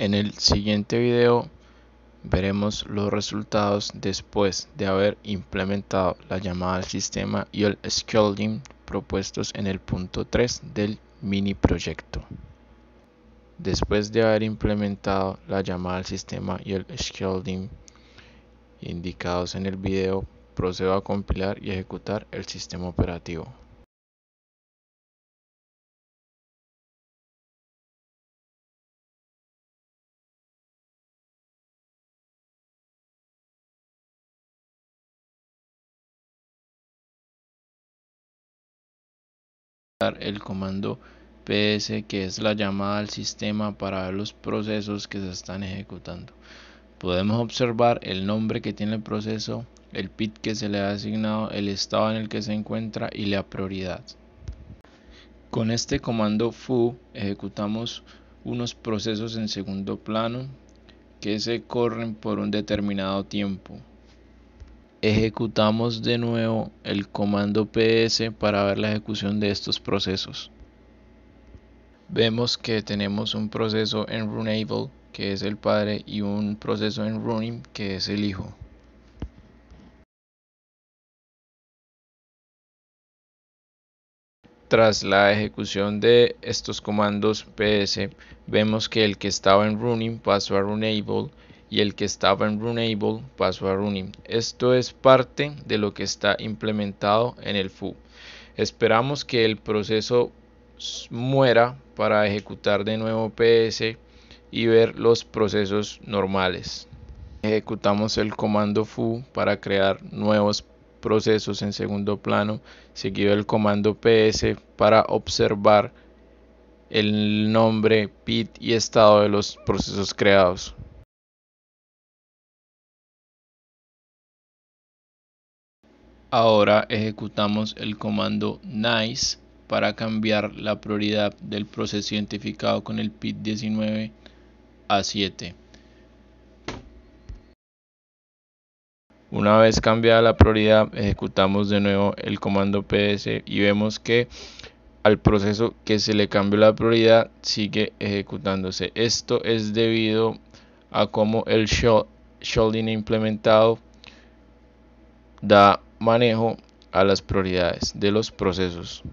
En el siguiente video veremos los resultados después de haber implementado la llamada al sistema y el scheduling propuestos en el punto 3 del mini proyecto. Después de haber implementado la llamada al sistema y el scheduling indicados en el video, procedo a compilar y ejecutar el sistema operativo. el comando ps que es la llamada al sistema para ver los procesos que se están ejecutando. Podemos observar el nombre que tiene el proceso, el PID que se le ha asignado, el estado en el que se encuentra y la prioridad. Con este comando foo ejecutamos unos procesos en segundo plano que se corren por un determinado tiempo ejecutamos de nuevo el comando ps para ver la ejecución de estos procesos. Vemos que tenemos un proceso en runable que es el padre y un proceso en running que es el hijo. Tras la ejecución de estos comandos ps, vemos que el que estaba en running pasó a runable y el que estaba en Runable pasó a running Esto es parte de lo que está implementado en el foo Esperamos que el proceso muera para ejecutar de nuevo PS y ver los procesos normales. Ejecutamos el comando foo para crear nuevos procesos en segundo plano, seguido el comando ps para observar el nombre, pit y estado de los procesos creados. Ahora ejecutamos el comando nice para cambiar la prioridad del proceso identificado con el PID19 a 7. Una vez cambiada la prioridad, ejecutamos de nuevo el comando ps y vemos que al proceso que se le cambió la prioridad sigue ejecutándose. Esto es debido a cómo el shoulding implementado da manejo a las prioridades de los procesos.